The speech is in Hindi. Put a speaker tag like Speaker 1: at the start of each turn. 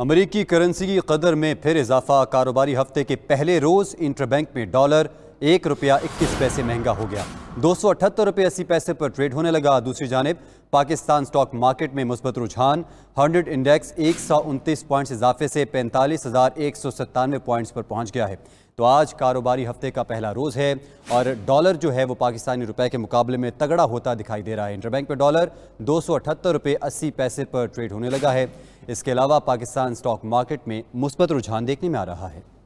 Speaker 1: अमेरिकी करेंसी की कदर में फिर इजाफा कारोबारी हफ्ते के पहले रोज़ इंटरबैंक में डॉलर एक रुपया इक्कीस पैसे महंगा हो गया दो सौ अठहत्तर रुपये अस्सी पैसे पर ट्रेड होने लगा दूसरी जानब पाकिस्तान स्टॉक मार्केट में मुस्बत रुझान हंड्रेड इंडेक्स एक सौ उनतीस पॉइंट्स इजाफे से पैंतालीस हज़ार एक सौ सत्तानवे पॉइंट्स पर पहुंच गया है तो आज कारोबारी हफ्ते का पहला रोज़ है और डॉलर जो है वो पाकिस्तानी रुपए के मुकाबले में तगड़ा होता दिखाई दे रहा है इंटरबैंक पर डॉलर दो सौ अठहत्तर रुपये अस्सी पैसे पर ट्रेड होने लगा है इसके अलावा पाकिस्तान स्टॉक मार्केट में मुस्बत रुझान देखने में आ रहा है